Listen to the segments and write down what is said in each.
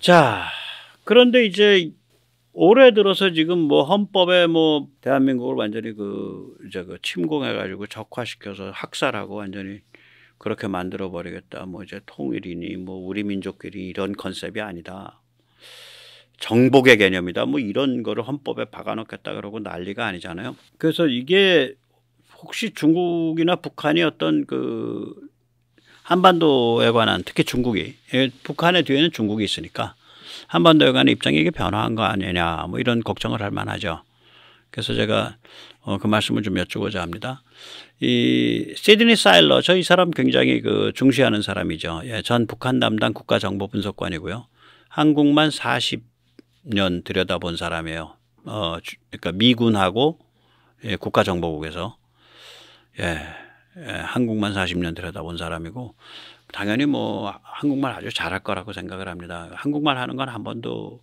자, 그런데 이제 올해 들어서 지금 뭐 헌법에 뭐 대한민국을 완전히 그 이제 그 침공해가지고 적화시켜서 학살하고 완전히 그렇게 만들어 버리겠다. 뭐 이제 통일이니 뭐 우리 민족끼리 이런 컨셉이 아니다. 정복의 개념이다. 뭐 이런 거를 헌법에 박아놓겠다 그러고 난리가 아니잖아요. 그래서 이게 혹시 중국이나 북한이 어떤 그 한반도에 관한 특히 중국이 예, 북한의 뒤에는 중국이 있으니까 한반도에 관한 입장이 이게 변화한 거 아니냐 뭐 이런 걱정을 할 만하죠. 그래서 제가 어, 그 말씀을 좀 여쭈고자 합니다. 이 시드니 사일러 저 이 사람 굉장히 그 중시하는 사람이죠. 예, 전 북한 담당 국가정보분석관이고요. 한국만 40년 들여다본 사람이에요. 어, 그러니까 미군하고 예, 국가정보국에서 예. 예, 한국만 40년 들여다본 사람이고 당연히 뭐 한국말 아주 잘할 거라고 생각을 합니다. 한국말 하는 건 한 번도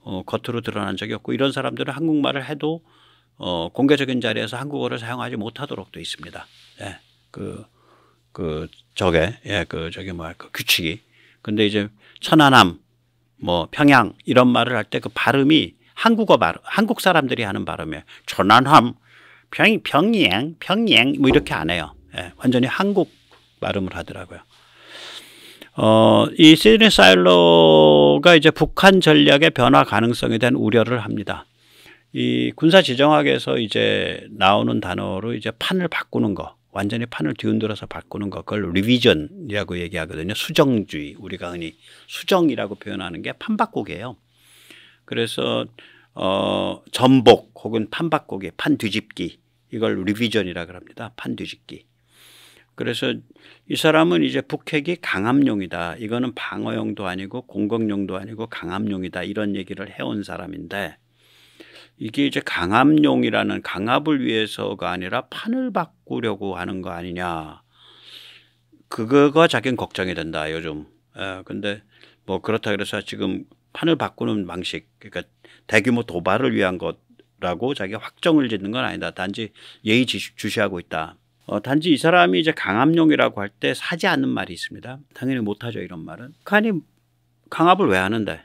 어, 겉으로 드러난 적이 없고 이런 사람들은 한국말을 해도 어, 공개적인 자리에서 한국어를 사용하지 못하도록 돼 있습니다. 예. 그, 그, 저게, 예, 그, 저기 뭐랄 그 규칙이. 근데 이제 천안함, 뭐 평양 이런 말을 할 때 그 발음이 한국어 발, 한국 사람들이 하는 발음이에요. 천안함, 평, 평양, 평양 뭐 이렇게 안 해요. 예, 완전히 한국 발음을 하더라고요. 어, 이 시드니 사일러가 이제 북한 전략의 변화 가능성에 대한 우려를 합니다. 이 군사 지정학에서 이제 나오는 단어로 이제 판을 바꾸는 거, 완전히 판을 뒤흔들어서 바꾸는 거, 그걸 리비전이라고 얘기하거든요. 수정주의, 우리가 흔히 수정이라고 표현하는 게 판 바꾸기예요. 그래서 어, 전복 혹은 판 바꾸기, 판 뒤집기 이걸 리비전이라 그럽니다. 판 뒤집기. 그래서 이 사람은 이제 북핵이 강압용이다. 이거는 방어용도 아니고 공격용도 아니고 강압용이다. 이런 얘기를 해온 사람인데 이게 이제 강압용이라는 강압을 위해서가 아니라 판을 바꾸려고 하는 거 아니냐. 그거가 자기는 걱정이 된다 요즘. 예, 근데 뭐 그렇다 그래서 지금 판을 바꾸는 방식 그러니까 대규모 도발을 위한 것라고 자기가 확정을 짓는 건 아니다. 단지 예의 주시하고 있다. 어, 단지 이 사람이 이제 강압용이라고 할 때 사지 않는 말이 있습니다. 당연히 못하죠 이런 말은. 북한이 그 강압을 왜 하는데?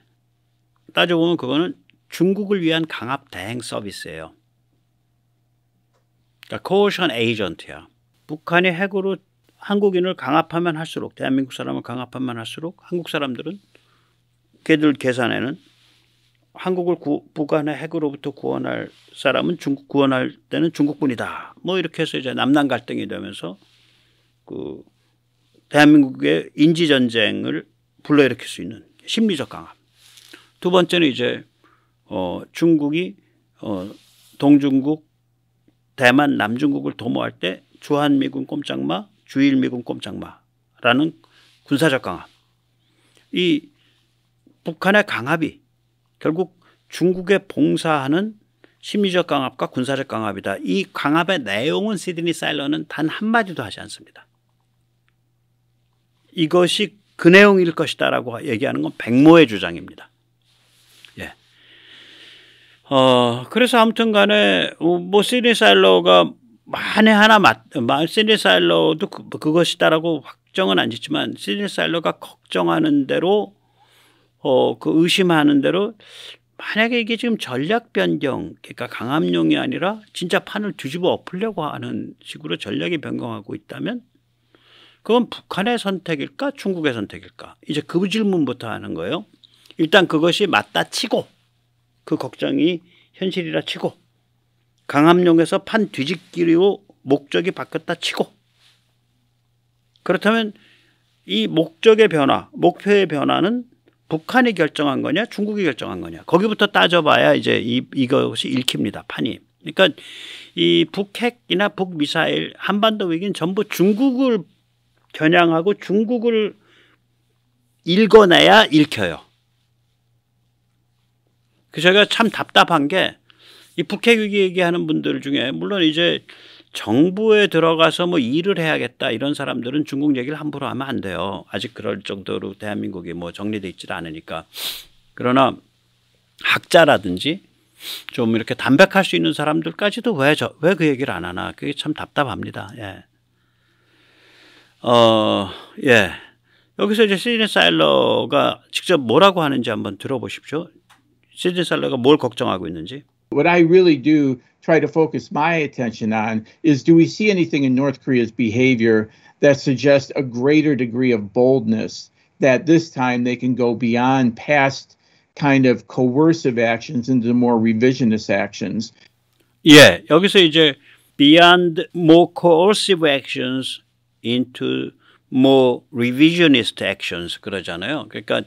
따져보면 그거는 중국을 위한 강압 대행 서비스예요. 그러니까 코어션 에이전트야. 북한이 핵으로 한국인을 강압하면 할수록 대한민국 사람을 강압하면 할수록 한국 사람들은 걔들 계산에는 한국을 구, 북한의 핵으로부터 구원할 사람은 중국 구원할 때는 중국군이다뭐 이렇게 해서 이제 남남 갈등이 되면서 그 대한민국의 인지 전쟁을 불러일으킬 수 있는 심리적 강압. 두 번째는 이제 어 중국이 어 동중국 대만 남중국을 도모할 때 주한미군 꼼짝마 주일미군 꼼짝마라는 군사적 강압. 이 북한의 강압이 결국 중국에 봉사하는 심리적 강압과 군사적 강압이다. 이 강압의 내용은 시드니 사일러는 단 한마디도 하지 않습니다. 이것이 그 내용일 것이다 라고 얘기하는 건 백모의 주장입니다. 예. 어, 그래서 아무튼 간에 어, 뭐 시드니 사일러가 만에 하나 맞, 시드니 사일러도 그, 그것이다라고 확정은 안 짓지만 시드니 사일러가 걱정하는 대로 어, 그 의심하는 대로 만약에 이게 지금 전략 변경, 그러니까 강압용이 아니라 진짜 판을 뒤집어 엎으려고 하는 식으로 전략이 변경하고 있다면 그건 북한의 선택일까? 중국의 선택일까? 이제 그 질문부터 하는 거예요. 일단 그것이 맞다 치고 그 걱정이 현실이라 치고 강압용에서 판 뒤집기로 목적이 바뀌었다 치고 그렇다면 이 목적의 변화, 목표의 변화는 북한이 결정한 거냐 중국이 결정한 거냐 거기부터 따져봐야 이제 이, 이것이 읽힙니다 판이. 그러니까 이 북핵이나 북미사일 한반도 위기는 전부 중국을 겨냥하고 중국을 읽어내야 읽혀요. 그 제가 참 답답한 게 이 북핵 위기 얘기하는 분들 중에 물론 이제 정부에 들어가서 뭐 일을 해야겠다 이런 사람들은 중국 얘기를 함부로 하면 안 돼요. 아직 그럴 정도로 대한민국이 뭐 정리돼 있질 않으니까. 그러나 학자라든지 좀 이렇게 담백할 수 있는 사람들까지도 왜 저 왜 그 얘기를 안 하나 그게 참 답답합니다. 예. 어, 예. 여기서 이제 시드니 사일러가 직접 뭐라고 하는지 한번 들어보십시오. 시드니 사일러가 뭘 걱정하고 있는지. What I really do try to focus my attention on is do we see anything in North Korea's behavior that suggests a greater degree of boldness that this time they can go beyond past kind of coercive actions into more revisionist actions. Yeah, 여기서 이제 beyond more coercive actions into more revisionist actions 그러잖아요. 그러니까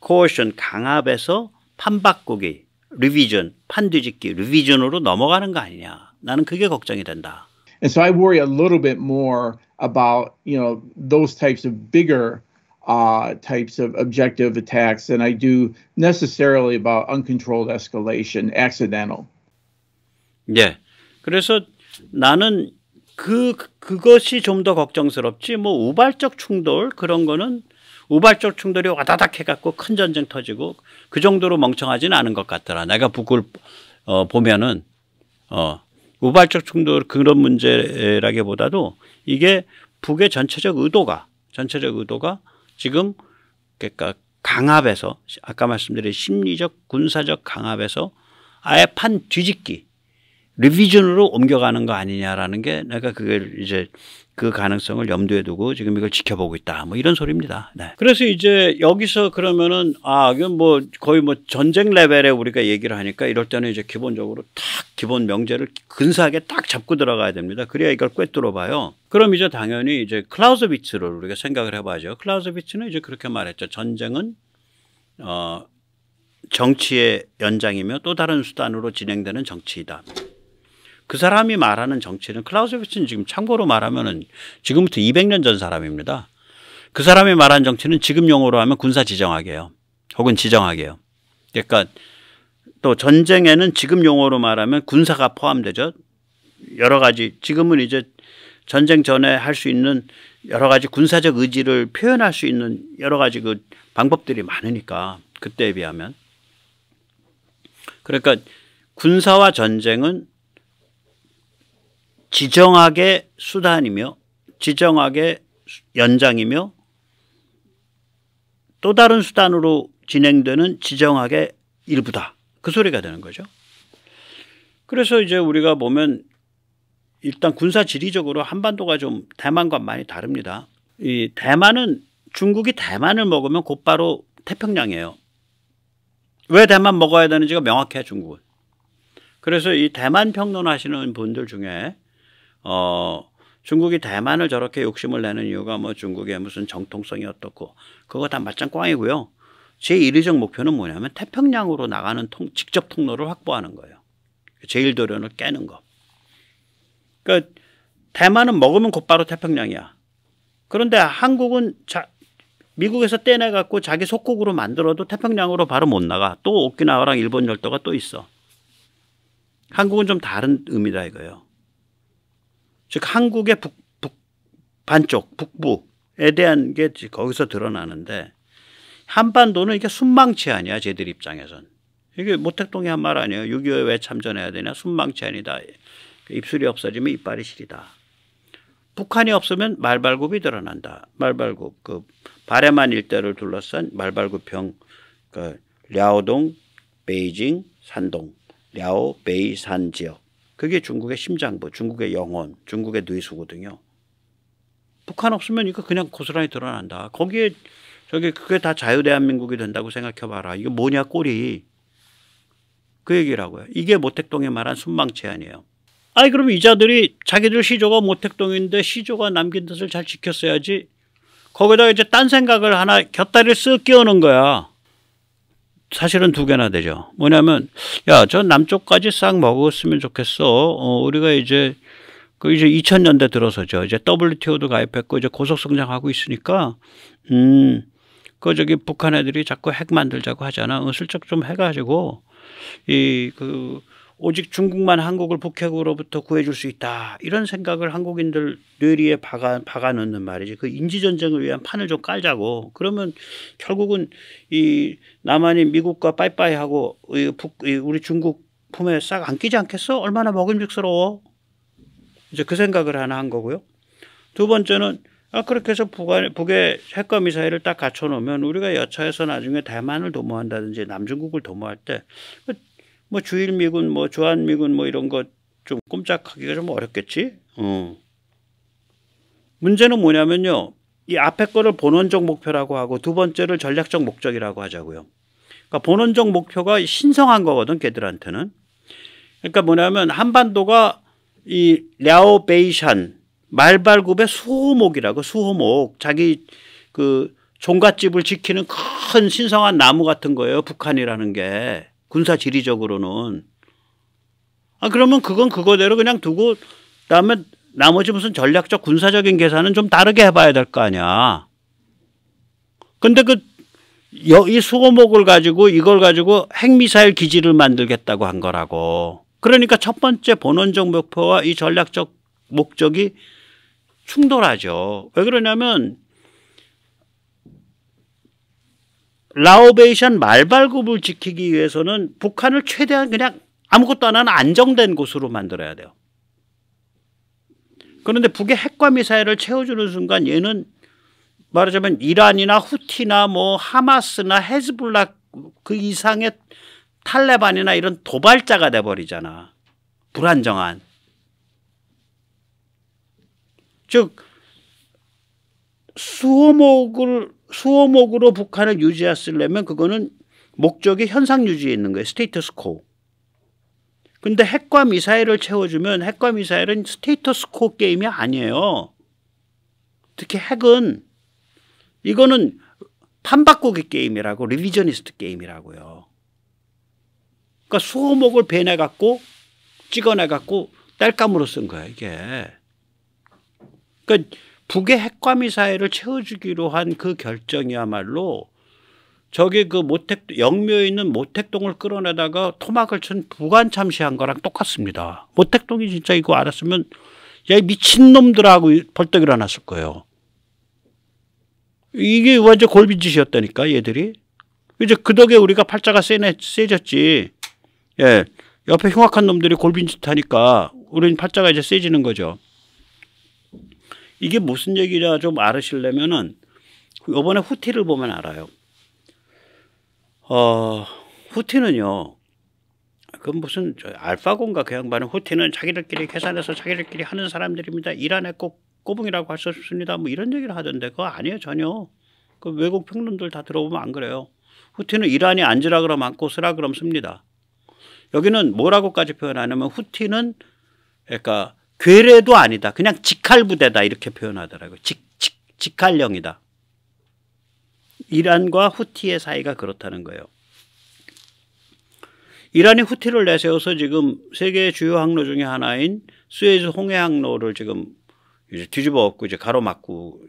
coercion 강압에서 판박국이 리비전, 판뒤집기, 리비전으로 넘어가는 거 아니냐. 나는 그게 걱정이 된다. And so I worry a little bit more about, you know, those types of bigger uh, types of objective attacks than I do necessarily about uncontrolled escalation, accidental. 예. 그래서 나는 그 그것이 좀 더 걱정스럽지 뭐 우발적 충돌 그런 거는 우발적 충돌이 와다닥 해갖고 큰 전쟁 터지고 그 정도로 멍청하진 않은 것 같더라. 내가 북을 어, 보면은 어, 우발적 충돌 그런 문제라기보다도 이게 북의 전체적 의도가 전체적 의도가 지금 그러니까 강압에서 아까 말씀드린 심리적 군사적 강압에서 아예 판 뒤집기 리비전으로 옮겨가는 거 아니냐라는 게 내가 그걸 이제 그 가능성을 염두에 두고 지금 이걸 지켜보고 있다. 뭐 이런 소리입니다. 네. 그래서 이제 여기서 그러면은 아, 이건 뭐 거의 뭐 전쟁 레벨에 우리가 얘기를 하니까 이럴 때는 이제 기본적으로 탁 기본 명제를 근사하게 딱 잡고 들어가야 됩니다. 그래야 이걸 꿰뚫어 봐요. 그럼 이제 당연히 이제 클라우스비츠를 우리가 생각을 해 봐야죠. 클라우스비츠는 이제 그렇게 말했죠. 전쟁은 어 정치의 연장이며 또 다른 수단으로 진행되는 정치이다. 그 사람이 말하는 정치는 클라우스비츠는 지금 참고로 말하면은 지금부터 200년 전 사람입니다. 그 사람이 말한 정치는 지금 용어로 하면 군사 지정학이에요. 혹은 지정학이에요. 그러니까 또 전쟁에는 지금 용어로 말하면 군사가 포함되죠. 여러 가지 지금은 이제 전쟁 전에 할 수 있는 여러 가지 군사적 의지를 표현할 수 있는 여러 가지 그 방법들이 많으니까 그때에 비하면 그러니까 군사와 전쟁은 지정학의 수단이며 지정학의 연장이며 또 다른 수단으로 진행되는 지정학의 일부다. 그 소리가 되는 거죠. 그래서 이제 우리가 보면 일단 군사 지리적으로 한반도가 좀 대만과 많이 다릅니다. 이 대만은 중국이 대만을 먹으면 곧바로 태평양이에요. 왜 대만 먹어야 되는지가 명확해 중국은. 그래서 이 대만 평론하시는 분들 중에 어 중국이 대만을 저렇게 욕심을 내는 이유가 뭐 중국의 무슨 정통성이 어떻고 그거 다 맞짱 꽝이고요. 제일위적 목표는 뭐냐면 태평양으로 나가는 통, 직접 통로를 확보하는 거예요. 제일도련을 깨는 거. 그러니까 대만은 먹으면 곧바로 태평양이야. 그런데 한국은 자, 미국에서 떼내 갖고 자기 속국으로 만들어도 태평양으로 바로 못 나가. 또 오키나와랑 일본 열도가 또 있어. 한국은 좀 다른 의미다 이거예요. 즉 한국의 북, 북 반쪽 북부에 대한 게 거기서 드러나는데 한반도는 이게 순망치 아니야 제들 입장에선 이게 모택동이 한 말 아니에요 6.25에 왜 참전해야 되냐 순망치 아니다 입술이 없어지면 이빨이 시리다 북한이 없으면 말발굽이 드러난다 말발굽 그 바레만 일대를 둘러싼 말발굽형 그 랴오동 베이징 산동 랴오 베이산 지역 그게 중국의 심장부, 중국의 영혼, 중국의 뇌수거든요. 북한 없으면 이거 그냥 고스란히 드러난다. 거기에 저게 그게 다 자유 대한민국이 된다고 생각해봐라. 이거 뭐냐 꼴이 그 얘기라고요. 이게 모택동이 말한 순방치안이에요 아니 그럼 이자들이 자기들 시조가 모택동인데 시조가 남긴 뜻을 잘 지켰어야지. 거기다 이제 딴 생각을 하나 곁다리를 쓱끼우는 거야. 사실은 두 개나 되죠. 뭐냐면 야 저 남쪽까지 싹 먹었으면 좋겠어. 어, 우리가 이제 그 이제 2000년대 들어서죠. 이제 WTO도 가입했고 이제 고속 성장하고 있으니까 음. 그 저기 북한 애들이 자꾸 핵 만들자고 하잖아. 어, 슬쩍 좀 해가지고 이그 오직 중국만 한국을 북핵으로부터 구해줄 수 있다. 이런 생각을 한국인들 뇌리에 박아, 박아 넣는 말이지. 그 인지전쟁을 위한 판을 좀 깔자고. 그러면 결국은 이 남한이 미국과 빠이빠이 하고 이 북, 이 우리 중국 품에 싹 안끼지 않겠어? 얼마나 먹음직스러워. 이제 그 생각을 하나 한 거고요. 두 번째는 아, 그렇게 해서 북한, 북에 핵과 미사일을 딱 갖춰놓으면 우리가 여차해서 나중에 대만을 도모한다든지 남중국을 도모할 때 그뭐 주일미군 뭐 주한미군 뭐 이런 것 좀 꼼짝하기가 좀 어렵겠지. 어. 문제는 뭐냐면요. 이 앞에 거를 본원적 목표라고 하고 두 번째를 전략적 목적이라고 하자고요. 그러니까 본원적 목표가 신성한 거거든 걔들한테는. 그러니까 뭐냐면 한반도가 이 랴오베이샨 말발굽의 수호목이라고 수호목 자기 그 종갓집을 지키는 큰 신성한 나무 같은 거예요 북한이라는 게 군사 지리적으로는 아 그러면 그건 그거대로 그냥 두고 그 다음에 나머지 무슨 전략적 군사적인 계산은 좀 다르게 해봐야 될 거 아니야. 근데 그 여, 이 수호목을 가지고 이걸 가지고 핵미사일 기지를 만들겠다고 한 거라고. 그러니까 첫 번째 본원적 목표와 이 전략적 목적이 충돌하죠. 왜 그러냐면 라오베이션 말발굽을 지키기 위해서는 북한을 최대한 그냥 아무것도 안 하는 안정된 곳으로 만들어야 돼요. 그런데 북의 핵과 미사일을 채워주는 순간 얘는 말하자면 이란이나 후티나 뭐 하마스나 헤즈블라그 이상의 탈레반이나 이런 도발자가 돼버리잖아. 불안정한. 즉 수호목을 수호목으로 북한을 유지하시려면 그거는 목적이 현상 유지에 있는 거예요. 스테이터스 코. 근데 핵과 미사일을 채워주면 핵과 미사일은 스테이터스 코 게임이 아니에요. 특히 핵은 이거는 판바꾸기 게임이라고 리비전니스트 게임이라고요. 그러니까 수호목을 배내 갖고 찍어내 갖고 딸감으로쓴 거야 이게. 그러니까 북의 핵과 미사일을 채워주기로 한 그 결정이야말로 저게그 모택 영묘에 있는 모택동을 끌어내다가 토막을 친 부관 참시한 거랑 똑같습니다. 모택동이 진짜 이거 알았으면 야 미친 놈들하고 벌떡 일어났을 거예요. 이게 완전 골빈짓이었다니까 얘들이. 이제 그 덕에 우리가 팔자가 세네 세졌지. 예, 옆에 흉악한 놈들이 골빈짓 하니까 우린 팔자가 이제 세지는 거죠. 이게 무슨 얘기냐 좀 알으시려면은 요번에 후티를 보면 알아요. 어, 후티는요. 그 무슨 알파고인가 그 양반은 후티는 자기들끼리 계산해서 자기들끼리 하는 사람들입니다. 이란의 꼭 꼬붕이라고 할 수 없습니다. 뭐 이런 얘기를 하던데 그거 아니에요 전혀. 그 외국 평론들 다 들어보면 안 그래요. 후티는 이란이 앉으라 그러면 앉고 쓰라 그러면 씁니다. 여기는 뭐라고까지 표현하냐면 후티는 그러니까 괴뢰도 아니다. 그냥 직할부대다 이렇게 표현하더라고요. 직, 직, 직할령이다. 이란과 후티의 사이가 그렇다는 거예요. 이란이 후티를 내세워서 지금 세계의 주요 항로 중의 하나인 스웨즈 홍해 항로를 지금 이제 뒤집어 엎고 이제 가로막고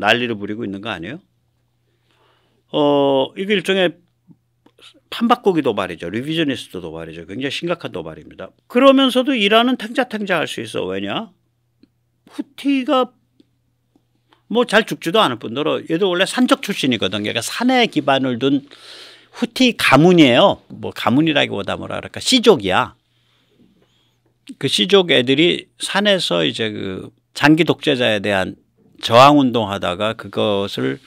난리를 부리고 있는 거 아니에요? 어, 이게 일종의 판박고기도 말이죠. 리비전니스트도 말이죠. 굉장히 심각한 도발입니다. 그러면서도 이란은 탱자탱자 할 수 있어. 왜냐? 후티가 뭐 잘 죽지도 않을 뿐더러 얘도 원래 산적 출신이거든. 그러니까 산에 기반을 둔 후티 가문이에요. 뭐 가문이라기보다 뭐라 그럴까 씨족이야. 그 씨족 애들이 산에서 이제 그 장기 독재자에 대한 저항 운동하다가 그것을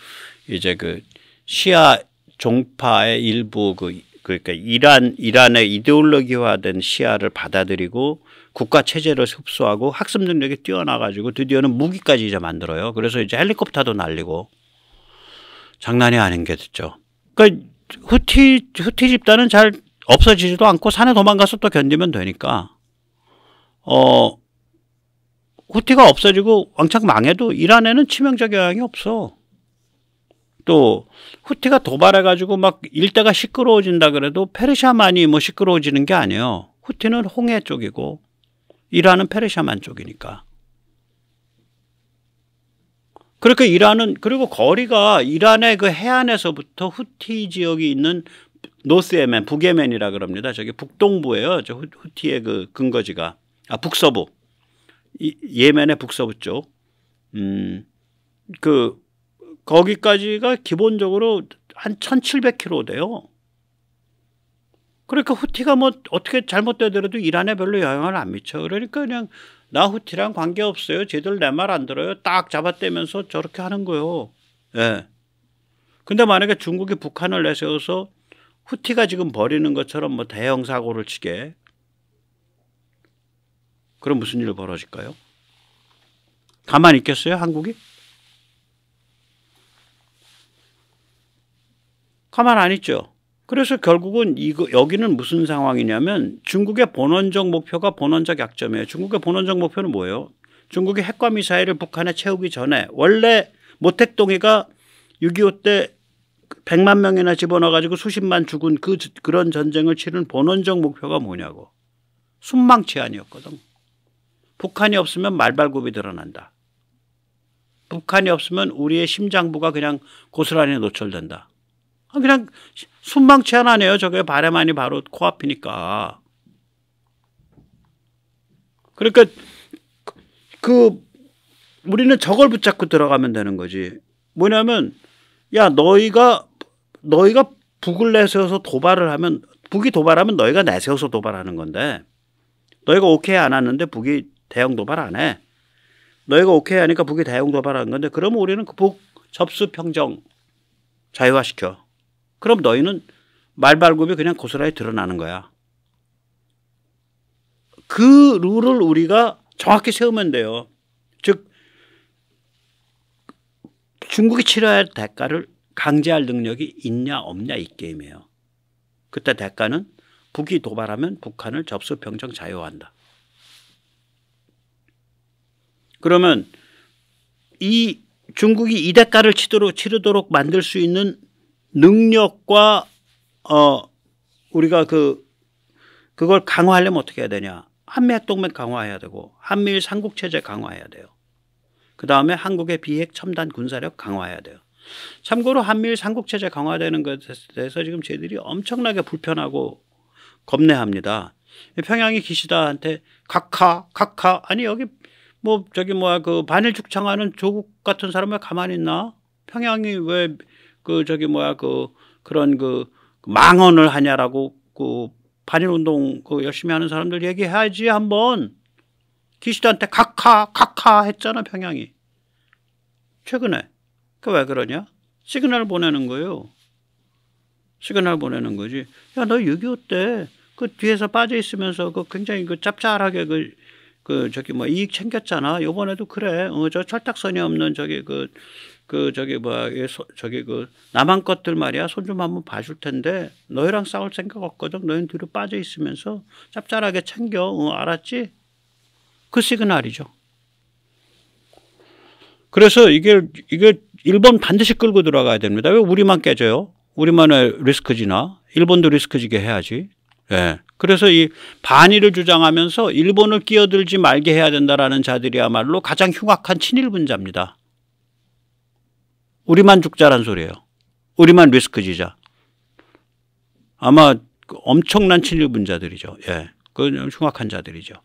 이제 그 시아 종파의 일부 그 그러니까 이란 이란의 이데올로기화된 시야를 받아들이고 국가 체제를 흡수하고 학습 능력이 뛰어나 가지고 드디어는 무기까지 이제 만들어요. 그래서 이제 헬리콥터도 날리고 장난이 아닌 게 됐죠. 그러니까 후티 후티 집단은 잘 없어지지도 않고 산에 도망가서 또 견디면 되니까 어 후티가 없어지고 왕창 망해도 이란에는 치명적 영향이 없어. 또 후티가 도발해가지고 막 일대가 시끄러워진다 그래도 페르시아만이 뭐 시끄러워지는 게 아니에요. 후티는 홍해 쪽이고 이란은 페르시아만 쪽이니까. 그렇게 이란은 그리고 거리가 이란의 그 해안에서부터 후티 지역이 있는 노스예멘, 북예멘이라 그럽니다. 저기 북동부예요. 저 후티의 그 근거지가 아 북서부 이, 예멘의 북서부 쪽. 음. 그 거기까지가 기본적으로 한 1700km 돼요. 그러니까 후티가 뭐 어떻게 잘못되더라도 이란에 별로 영향을 안 미쳐. 그러니까 그냥 나 후티랑 관계없어요. 쟤들 내 말 안 들어요. 딱 잡아떼면서 저렇게 하는 거예요. 예. 근데 만약에 중국이 북한을 내세워서 후티가 지금 벌이는 것처럼 뭐 대형 사고를 치게 그럼 무슨 일 벌어질까요? 가만히 있겠어요, 한국이? 가만 그 안 있죠. 그래서 결국은 이거 여기는 무슨 상황이냐면 중국의 본원적 목표가 본원적 약점이에요. 중국의 본원적 목표는 뭐예요? 중국이 핵과 미사일을 북한에 채우기 전에 원래 모택동이가 6.25 때 100만 명이나 집어넣어가지고 수십만 죽은 그 그런 전쟁을 치른 본원적 목표가 뭐냐고 순망치 안이었거든. 북한이 없으면 말발굽이 드러난다. 북한이 없으면 우리의 심장부가 그냥 고스란히 노출된다. 아, 그냥 순방치 하나네요. 저게 바레만이 바로 코앞이니까. 그러니까 그 우리는 저걸 붙잡고 들어가면 되는 거지. 뭐냐면 야 너희가 너희가 북을 내세워서 도발을 하면 북이 도발하면 너희가 내세워서 도발하는 건데 너희가 오케이 안 하는데 북이 대형 도발 안 해. 너희가 오케이 하니까 북이 대형 도발하는 건데 그러면 우리는 그 북 접수 평정 자유화시켜. 그럼 너희는 말발굽이 그냥 고스란히 드러나는 거야. 그 룰을 우리가 정확히 세우면 돼요. 즉 중국이 치러야 할 대가를 강제할 능력이 있냐 없냐 이 게임이에요. 그때 대가는 북이 도발하면 북한을 접수 병정 자유화한다. 그러면 이 중국이 이 대가를 치도록 치르도록 만들 수 있는 능력과 어 우리가 그 그걸 강화하려면 어떻게 해야 되냐? 한미 핵동맹 강화해야 되고 한미일 삼국 체제 강화해야 돼요. 그다음에 한국의 비핵 첨단 군사력 강화해야 돼요. 참고로 한미일 삼국 체제 강화되는 것에 대해서 지금 저희들이 엄청나게 불편하고 겁내합니다. 평양이 기시다한테 각하 각하 아니 여기 뭐 저기 뭐야 그 반일 축창하는 조국 같은 사람을 가만히 있나? 평양이 왜그 저기 뭐야 그 그런 그 망언을 하냐라고 그 반일 운동 그 열심히 하는 사람들 얘기해야지 한번 기시한테 각하 각하 했잖아 평양이 최근에 그 왜 그러냐 시그널 보내는 거예요 시그널 보내는 거지 야너6.25때그 뒤에서 빠져 있으면서 그 굉장히 그 짭짤하게 그그 그 저기 뭐 이익 챙겼잖아. 요번에도 그래. 어저 철딱선이 없는 저기 그그 저기 뭐야 소, 저기 그 남한 것들 말이야 손 좀 한번 봐줄 텐데 너희랑 싸울 생각 없거든 너희 뒤로 빠져 있으면서 짭짤하게 챙겨 어, 알았지? 그 시그널이죠. 그래서 이게 이게 일본 반드시 끌고 들어가야 됩니다. 왜 우리만 깨져요? 우리만의 리스크지나 일본도 리스크지게 해야지. 예. 그래서 이 반의를 주장하면서 일본을 끼어들지 말게 해야 된다라는 자들이야말로 가장 흉악한 친일 분자입니다. 우리만 죽자란 소리예요. 우리만 리스크지자. 아마 그 엄청난 친일 분자들이죠. 예. 그 흉악한 자들이죠.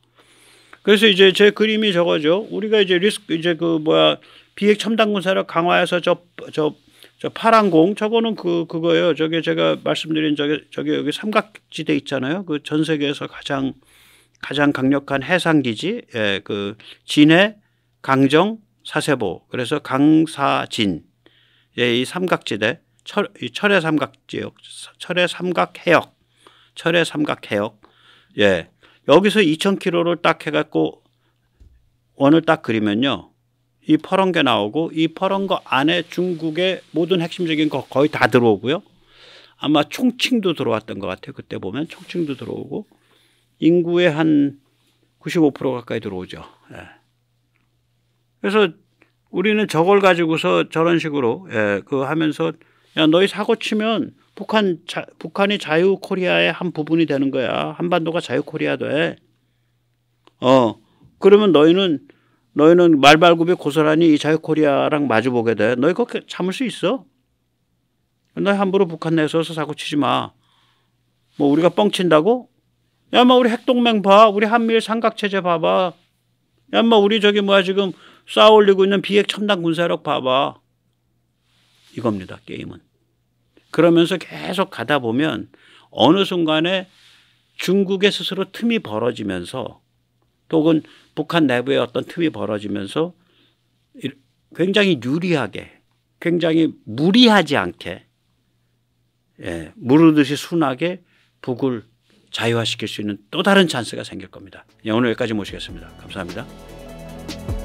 그래서 이제 제 그림이 저거죠. 우리가 이제 리스크 이제 그 뭐야 비핵 첨단 군사력 강화해서 저 저 저 파란 공 저거는 그 그거예요. 저게 제가 말씀드린 저게 저게 여기 삼각지대 있잖아요. 그 전 세계에서 가장 가장 강력한 해상 기지 예, 그 진해 강정 사세보 그래서 강사진 예, 이 삼각지대, 철, 이 철의 삼각 지역, 철의 삼각 해역, 철의 삼각 해역. 예. 여기서 2,000km를 딱 해갖고 원을 딱 그리면요. 이 퍼런게 나오고 이 퍼런거 안에 중국의 모든 핵심적인 거 거의 다 들어오고요. 아마 총칭도 들어왔던 것 같아요. 그때 보면 총칭도 들어오고 인구의 한 95% 가까이 들어오죠. 예. 그래서 우리는 저걸 가지고서 저런 식으로 예, 그 하면서 야 너희 사고 치면 북한 자, 북한이 자유 코리아의 한 부분이 되는 거야 한반도가 자유 코리아 돼. 어 그러면 너희는 너희는 말발굽에 고스란히 이 자유 코리아랑 마주보게 돼. 너희 그렇게 참을 수 있어? 너희 함부로 북한 내에서 사고 치지 마. 뭐 우리가 뻥친다고? 야, 뭐 우리 핵동맹 봐. 우리 한미일 삼각체제 봐봐. 야, 뭐 우리 저기 뭐야 지금 쌓아올리고 있는 비핵 첨단 군사력 봐봐. 이겁니다. 게임은. 그러면서 계속 가다 보면 어느 순간에 중국의 스스로 틈이 벌어지면서 혹은 북한 내부의 어떤 틈이 벌어지면서 굉장히 유리하게 굉장히 무리하지 않게 예, 무르듯이 순하게 북을 자유화시킬 수 있는 또 다른 찬스가 생길 겁니다. 예, 오늘 여기까지 모시겠습니다. 감사합니다.